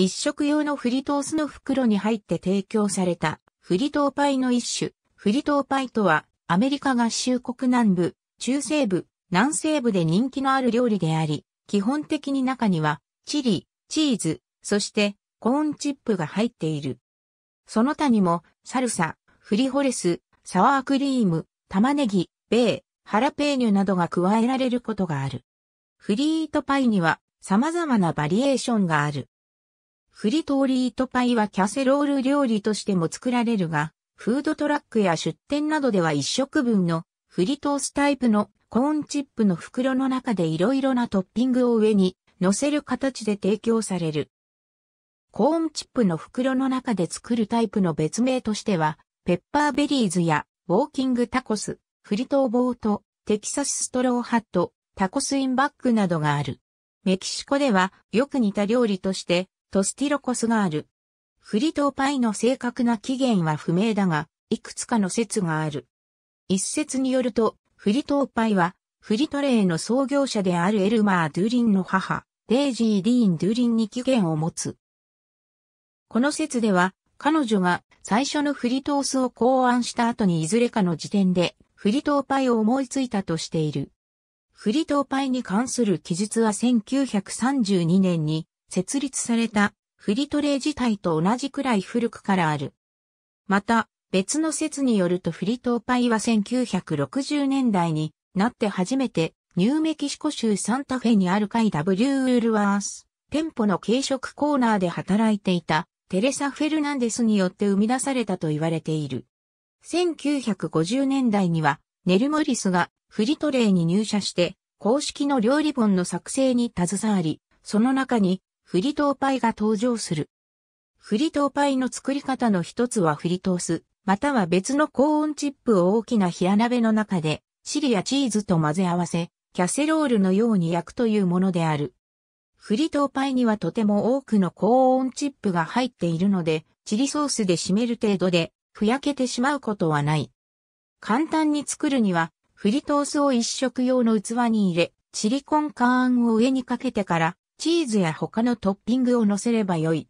一食用のフリトースの袋に入って提供されたフリトーパイの一種。フリトーパイとはアメリカ合衆国南部、中西部、南西部で人気のある料理であり、基本的に中にはチリ、チーズ、そしてコーンチップが入っている。その他にもサルサ、フリホレス、サワークリーム、玉ねぎ、ベー、ハラペーニュなどが加えられることがある。フリートパイには様々なバリエーションがある。フリトーリートパイはキャセロール料理としても作られるが、フードトラックや出店などでは一食分のフリトースタイプのコーンチップの袋の中でいろいろなトッピングを上に乗せる形で提供される。コーンチップの袋の中で作るタイプの別名としては、ペッパーベリーズやウォーキングタコス、フリトーボート、テキサスストローハット、タコスインバッグなどがある。メキシコではよく似た料理としてトスティロコスがある。フリトーパイの正確な起源は不明だが、いくつかの説がある。一説によると、フリトーパイは、フリトレーの創業者であるエルマー・ドゥーリンの母、デイジー・ディーン・ドゥーリンに起源を持つ。この説では、彼女が最初のフリトースを考案した後にいずれかの時点で、フリトーパイを思いついたとしている。フリトーパイに関する記述は1932年に設立されたフリトレー自体と同じくらい古くからある。また、別の説によるとフリトーパイは1960年代になって初めてニューメキシコ州サンタフェにある KW ウールワース店舗の軽食コーナーで働いていたテレサ・フェルナンデスによって生み出されたと言われている。1950年代にはネル・モリスがフリトレーに入社して公式の料理本の作成に携わり、その中にフリトーパイが登場する。フリトーパイの作り方の一つはフリトース、または別の高温チップを大きな平鍋の中で、リやチーズと混ぜ合わせ、キャセロールのように焼くというものである。フリトーパイにはとても多くの高温チップが入っているので、チリソースで締める程度で、ふやけてしまうことはない。簡単に作るには、フリトースを一食用の器に入れ、チリコンカーンを上にかけてから、チーズや他のトッピングを乗せればよい。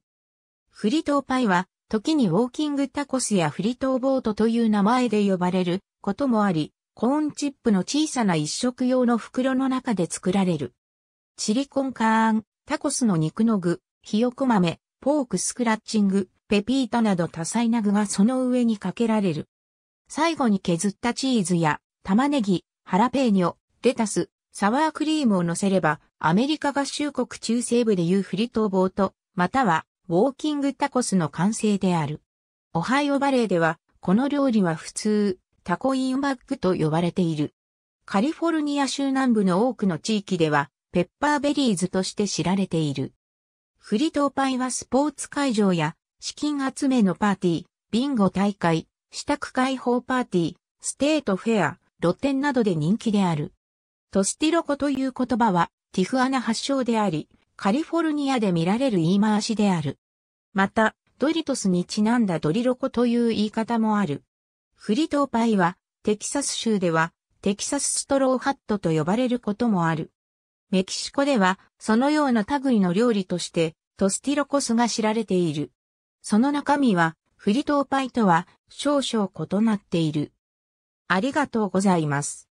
フリトーパイは、時にウォーキングタコスやフリトーボートという名前で呼ばれることもあり、コーンチップの小さな一食用の袋の中で作られる。チリコンカーン、タコスの肉の具、ひよこ豆、ポークスクラッチング、ペピータなど多彩な具がその上にかけられる。最後に削ったチーズや玉ねぎ、ハラペーニョ、レタス、サワークリームを乗せれば、アメリカ合衆国中西部でいうフリトーボート、または、ウォーキングタコスの完成である。オハイオバレーでは、この料理は普通、タコインバッグと呼ばれている。カリフォルニア州南部の多くの地域では、ペッパーベリーズとして知られている。フリトーパイはスポーツ会場や、資金集めのパーティー、ビンゴ大会、支度解放パーティー、ステートフェア、露店などで人気である。トスティロコという言葉は、ティフアナ発祥であり、カリフォルニアで見られる言い回しである。また、ドリトスにちなんだドリロコという言い方もある。フリトーパイは、テキサス州では、テキサスストローハットと呼ばれることもある。メキシコでは、そのような類の料理として、トスティロコスが知られている。その中身は、フリトーパイとは、少々異なっている。ありがとうございます。